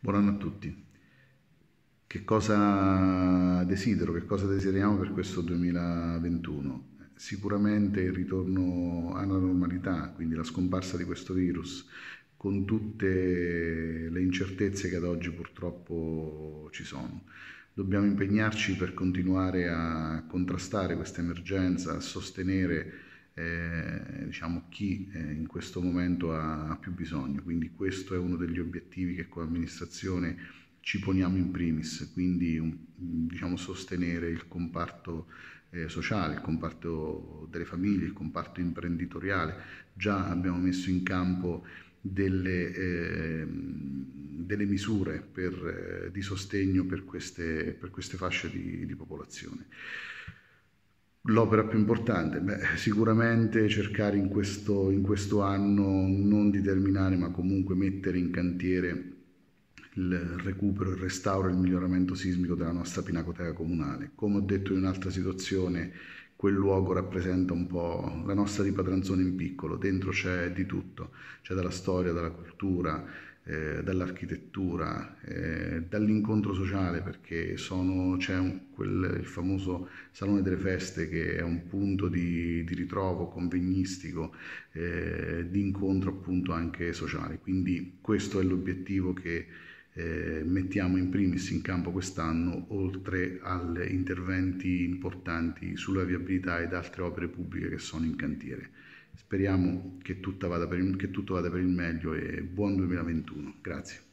Buon anno a tutti. Che cosa desidero, che cosa desideriamo per questo 2021? Sicuramente il ritorno alla normalità, quindi la scomparsa di questo virus, con tutte le incertezze che ad oggi purtroppo ci sono. Dobbiamo impegnarci per continuare a contrastare questa emergenza, a sostenere eh, diciamo, chi eh, in questo momento ha, ha più bisogno. Quindi questo è uno degli obiettivi che come amministrazione ci poniamo in primis, quindi un, diciamo, sostenere il comparto eh, sociale, il comparto delle famiglie, il comparto imprenditoriale. Già abbiamo messo in campo delle, eh, delle misure per, eh, di sostegno per queste, per queste fasce di, di popolazione. L'opera più importante? Beh, sicuramente cercare in questo, in questo anno non di terminare, ma comunque mettere in cantiere il recupero, il restauro il miglioramento sismico della nostra pinacoteca comunale. Come ho detto in un'altra situazione, quel luogo rappresenta un po' la nostra di Patranzone in piccolo, dentro c'è di tutto, c'è dalla storia, dalla cultura, eh, dall'architettura, eh, dall'incontro sociale, perché c'è il famoso Salone delle Feste che è un punto di, di ritrovo convegnistico, eh, di incontro appunto anche sociale. Quindi questo è l'obiettivo che eh, mettiamo in primis in campo quest'anno, oltre agli interventi importanti sulla viabilità ed altre opere pubbliche che sono in cantiere. Speriamo che, vada il, che tutto vada per il meglio e buon 2021. Grazie.